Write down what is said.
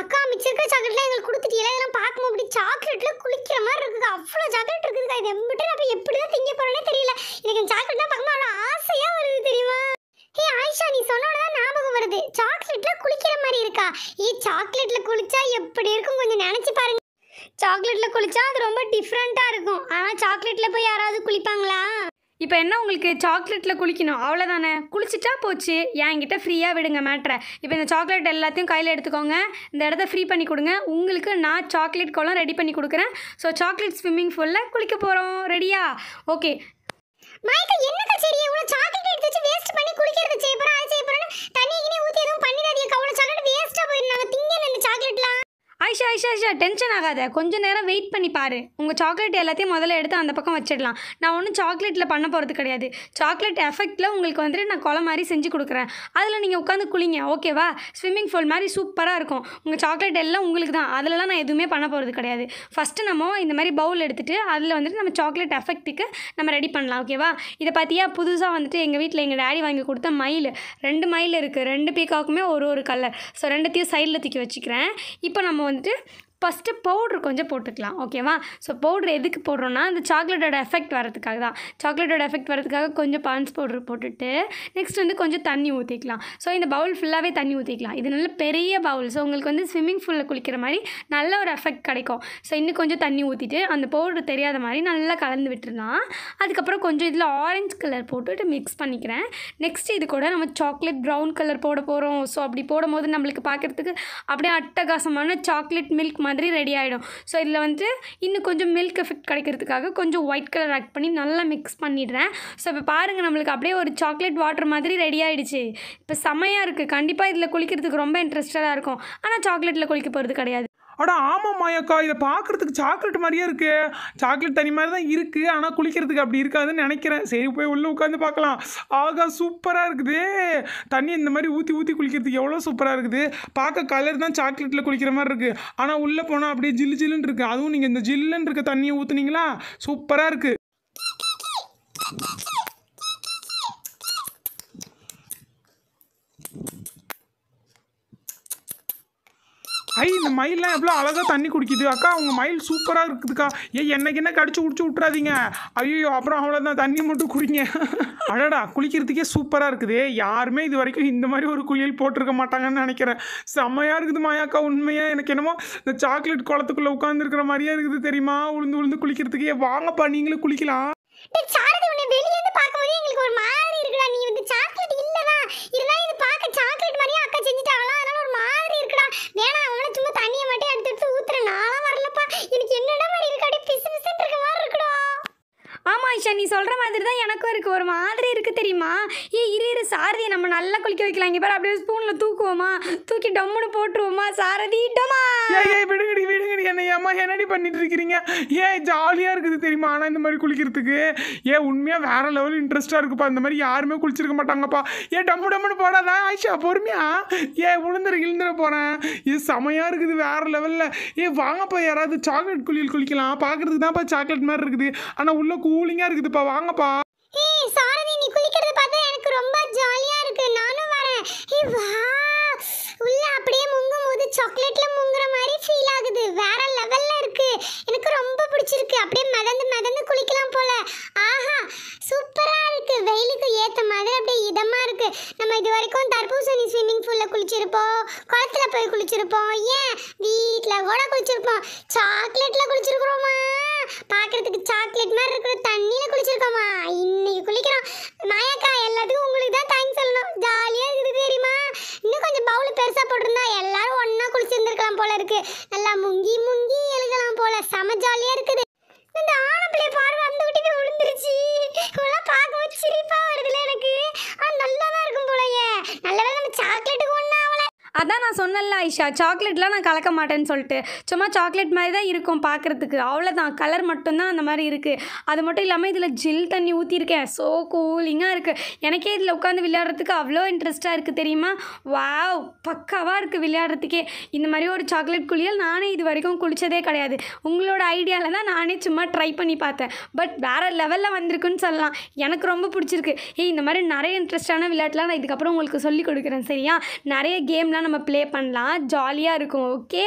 அக்கா மிச்சம் சாக்லேட்லாம் எங்களுக்கு கொடுத்துட்டீங்களா இதெல்லாம் பார்க்கும் அப்படி சாக்லேட்டில் குளிக்கிற மாதிரி இருக்குது அவ்வளோ சாக்லேட் இருக்குது இதை எம்பிட்டு அப்போ எப்படி தான் திங்க போகிறோன்னே தெரியல எனக்கு சாக்லேட் தான் பார்க்கும்போது அவ்வளோ ஆசையாக வருது தெரியுமா ஏ ஆயிஷா நீ சொன்னோட தான் ஞாபகம் வருது சாக்லேட்டில் குளிக்கிற மாதிரி இருக்கா ஏ சாக்லேட்டில் குளிச்சா எப்படி இருக்கும் கொஞ்சம் நினச்சி பாருங்க சாக்லேட்டில் குளிச்சா அது ரொம்ப டிஃப்ரெண்ட்டாக இருக்கும் ஆனால் சாக்லேட்டில் போய் யாராவது குளிப்பாங்களா இப்போ என்ன உங்களுக்கு சாக்லேட்டில் குளிக்கணும் அவ்வளோதானே குளிச்சுட்டா போச்சு என்கிட்ட ஃப்ரீயாக விடுங்க மேட்ரை இப்போ இந்த சாக்லேட் எல்லாத்தையும் கையில் எடுத்துக்கோங்க இந்த இடத்த ஃப்ரீ பண்ணி கொடுங்க உங்களுக்கு நான் சாக்லேட் கோலம் ரெடி பண்ணி கொடுக்குறேன் ஸோ சாக்லேட் ஸ்விம்மிங் ஃபூலில் குளிக்க போகிறோம் ரெடியா ஓகே மாய்க்கா சரி இவ்வளோ சாக்லேட் எடுத்து வேஸ்ட் பண்ணி குளிக்கிறது தண்ணி ஊற்றி எதுவும் பண்ணிடாதீங்க ஆயிஷா ஆயிஷா ஆயிஷா டென்ஷன் ஆகாத கொஞ்சம் நேரம் வெயிட் பண்ணி பாரு உங்கள் சாக்லேட் எல்லாத்தையும் முதல்ல எடுத்து அந்த பக்கம் வச்சிடலாம் நான் ஒன்றும் சாக்லேட்டில் பண்ண போகிறது கிடையாது சாக்லேட் எஃபெக்ட்டில் உங்களுக்கு வந்துட்டு நான் கொலை மாதிரி செஞ்சு கொடுக்குறேன் அதில் நீங்கள் உட்காந்து குளிங்க ஓகேவா ஸ்விம்மிங் பூல் மாதிரி சூப்பராக இருக்கும் உங்கள் சாக்லேட் எல்லாம் உங்களுக்கு தான் அதிலலாம் நான் எதுவுமே பண்ண போகிறது கிடையாது ஃபஸ்ட்டு நம்ம இந்த மாதிரி பவுல் எடுத்துகிட்டு அதில் வந்துட்டு நம்ம சாக்லேட் எஃபெக்ட்டுக்கு நம்ம ரெடி பண்ணலாம் ஓகேவா இதை பார்த்தியா புதுசாக வந்துட்டு எங்கள் வீட்டில் எங்கள் டேடி வாங்கி கொடுத்த மயில் ரெண்டு மயில் இருக்குது ரெண்டு பீக்காக்குமே ஒரு ஒரு கலர் ஸோ ரெண்டுத்தையும் சைடில் தூக்கி வச்சுக்கிறேன் இப்போ நம்ம வந்து అంటే ஃபஸ்ட்டு பவுட்ரு கொஞ்சம் போட்டுக்கலாம் ஓகேவா ஸோ பவுட்ரு எதுக்கு போடுறோன்னா அந்த சாக்லேட்டோட எஃபெக்ட் வரதுக்காக தான் சாக்லேட்டோட எஃபெக்ட் வரதுக்காக கொஞ்சம் பான்ஸ் பவுட்ரு போட்டுட்டு நெக்ஸ்ட் வந்து கொஞ்சம் தண்ணி ஊற்றிக்கலாம் ஸோ இந்த பவுல் ஃபுல்லாகவே தண்ணி ஊற்றிக்கலாம் இது நல்ல பெரிய பவுல் ஸோ உங்களுக்கு வந்து ஸ்விம்மிங் ஃபூலில் குளிக்கிற மாதிரி நல்ல ஒரு எஃபெக்ட் கிடைக்கும் ஸோ இன்னும் கொஞ்சம் தண்ணி ஊற்றிட்டு அந்த பவுட்ரு தெரியாத மாதிரி நல்லா கலந்து விட்டுருந்தான் அதுக்கப்புறம் கொஞ்சம் இதில் ஆரஞ்சு கலர் போட்டுட்டு மிக்ஸ் பண்ணிக்கிறேன் நெக்ஸ்ட் இது கூட நம்ம சாக்லேட் ப்ரௌன் கலர் போட போகிறோம் ஸோ அப்படி போடும்போது நம்மளுக்கு பார்க்குறதுக்கு அப்படியே அட்டகாசமான சாக்லேட் மில்க் மாதிரி ரெடி ஆகிடும் ஸோ இதில் வந்துட்டு இன்னும் கொஞ்சம் மில்க் எஃபெக்ட் கிடைக்கிறதுக்காக கொஞ்சம் ஒயிட் கலர் ஆட் பண்ணி நல்லா மிக்ஸ் பண்ணிடுறேன் ஸோ இப்போ பாருங்கள் நம்மளுக்கு அப்படியே ஒரு சாக்லேட் வாட்டர் மாதிரி ரெடி ஆகிடுச்சு இப்போ செம்மையாக இருக்குது கண்டிப்பாக இதில் குளிக்கிறதுக்கு ரொம்ப இன்ட்ரெஸ்டடாக இருக்கும் ஆனால் சாக்லேட்டில் குளிக்க போகிறது கிடையாது அடா ஆமாம் மாயாக்கா இதை பார்க்குறதுக்கு சாக்லேட் மாதிரியே இருக்குது சாக்லேட் தனி மாதிரி தான் இருக்குது ஆனால் குளிக்கிறதுக்கு அப்படி இருக்காதுன்னு நினைக்கிறேன் சரி போய் உள்ளே உட்காந்து பார்க்கலாம் ஆகா சூப்பராக இருக்குது தண்ணி இந்த மாதிரி ஊற்றி ஊற்றி குளிக்கிறதுக்கு எவ்வளோ சூப்பராக இருக்குது பார்க்க கலர் தான் சாக்லேட்டில் குளிக்கிற மாதிரி இருக்குது ஆனால் உள்ளே போனால் அப்படியே ஜில்லு ஜில்லுன்னு இருக்குது அதுவும் நீங்கள் இந்த ஜில்லுன்னு இருக்க தண்ணியை ஊற்றுனீங்களா சூப்பராக இருக்குது ஐ இந்த மயிலாம் எவ்வளோ அழகாக தண்ணி குடிக்குது அக்கா உங்கள் மயில் சூப்பராக இருக்குதுக்கா ஏ என்னைக்கு என்ன கடிச்சு குடிச்சு விட்றாதீங்க ஐயோ அப்புறம் அவ்வளோதான் தண்ணி மட்டும் குடிங்க அடடா குளிக்கிறதுக்கே சூப்பராக இருக்குது யாருமே இது வரைக்கும் இந்த மாதிரி ஒரு குளியல் போட்டிருக்க மாட்டாங்கன்னு நினைக்கிறேன் செம்மையாக இருக்குது மாயாக்கா உண்மையாக எனக்கு என்னமோ இந்த சாக்லேட் குளத்துக்குள்ளே உட்காந்துருக்குற மாதிரியே இருக்குது தெரியுமா உளுந்து உளுந்து குளிக்கிறதுக்கே வாங்கப்பா நீங்களும் குளிக்கலாம் ஏன்னா அவனை சும்மா தண்ணியை மட்டும் எடுத்து எடுத்து ஊத்துறேன் நானும் வரலப்பா எனக்கு என்னடா ஆயிஷா நீ சொல்கிற மாதிரி தான் எனக்கும் இருக்குது ஒரு மாதிரி இருக்குது தெரியுமா ஏ இரு இரு சாரதியை நம்ம நல்லா குளிக்க வைக்கலாம் இங்கே பாரு அப்படியே ஸ்பூனில் தூக்குவோமா தூக்கி டம்முன்னு போட்டுருவோமா சாரதி டமா விடுங்கடி விடுங்கடி என்ன ஏமா என்னடி பண்ணிட்டு இருக்கிறீங்க ஏன் ஜாலியாக இருக்குது தெரியுமா ஆனால் இந்த மாதிரி குளிக்கிறதுக்கு ஏ உண்மையாக வேறு லெவல் இன்ட்ரெஸ்ட்டாக இருக்குப்பா இந்த மாதிரி யாருமே குளிச்சிருக்க மாட்டாங்கப்பா ஏ டம்மு டம்முன்னு போடாதா ஆயிஷா பொறுமையா ஏ உளுந்துற இழுந்துட போகிறேன் இது செமையாக இருக்குது வேறு லெவலில் ஏ வாங்கப்பா யாராவது சாக்லேட் குளியல் குளிக்கலாம் பார்க்குறதுக்கு தான்ப்பா சாக்லேட் மாதிரி இருக்குது ஆனால் உள்ளே கூலிங்காக இருக்குதுப்பா வாங்கப்பா ஏய் சாரதி நீ குளிக்கிறத பார்த்தா எனக்கு ரொம்ப ஜாலியா இருக்கு நானும் வரேன் ஏய் வா உள்ள அப்படியே முங்கும் போது சாக்லேட்ல முங்குற மாதிரி ஃபீல் ஆகுது வேற லெவல்ல இருக்கு எனக்கு ரொம்ப பிடிச்சிருக்கு அப்படியே மிதந்து மிதந்து குளிக்கலாம் போல ஆஹா நம்ம இது வரைக்கும் தர்பூசணி ஸ்விம்மிங் பூலில் குளிச்சிருப்போம் குளத்துல போய் குளிச்சிருப்போம் ஏன் வீட்டில் கூட குளிச்சிருப்போம் சாக்லேட்டில் குளிச்சிருக்கிறோமா பார்க்குறதுக்கு சாக்லேட் மாதிரி இருக்கிற தண்ணியில் குளிச்சிருக்கோமா இன்னைக்கு குளிக்கிறோம் மாயாக்கா எல்லாத்துக்கும் உங்களுக்கு தான் தேங்க்ஸ் சொல்லணும் ஜாலியாக இருக்குது தெரியுமா இன்னும் கொஞ்சம் பவுல் பெருசாக போட்டிருந்தா எல்லாரும் ஒன்றா குளிச்சிருந்துருக்கலாம் போல இருக்குது நல்லா முங்கி முங்கி எழுதலாம் போல செம ஜாலியாக இருக்குது அதான் நான் சொன்னல ஐஷா சாக்லேட்லாம் நான் கலக்க மாட்டேன்னு சொல்லிட்டு சும்மா சாக்லேட் மாதிரி தான் இருக்கும் பார்க்குறதுக்கு அவ்வளோதான் கலர் மட்டும்தான் அந்த மாதிரி இருக்குது அது மட்டும் இல்லாமல் இதில் ஜில் தண்ணி ஊற்றிருக்கேன் ஸோ கூலிங்காக இருக்குது எனக்கே இதில் உட்காந்து விளையாடுறதுக்கு அவ்வளோ இன்ட்ரெஸ்ட்டாக இருக்குது தெரியுமா வாவ் பக்காவாக இருக்குது விளையாடுறதுக்கே இந்த மாதிரி ஒரு சாக்லேட் குளியல் நானே இது வரைக்கும் குளித்ததே கிடையாது உங்களோட ஐடியாவில் தான் நானே சும்மா ட்ரை பண்ணி பார்த்தேன் பட் வேறு லெவலில் வந்திருக்குன்னு சொல்லலாம் எனக்கு ரொம்ப பிடிச்சிருக்கு ஏய் இந்த மாதிரி நிறைய இன்ட்ரெஸ்டான விளையாட்டுலாம் நான் இதுக்கப்புறம் உங்களுக்கு சொல்லிக் கொடுக்குறேன் சரியா நிறைய கேம்லாம் நம்ம ப்ளே பண்ணலாம் ஜாலியாக இருக்கும் ஓகே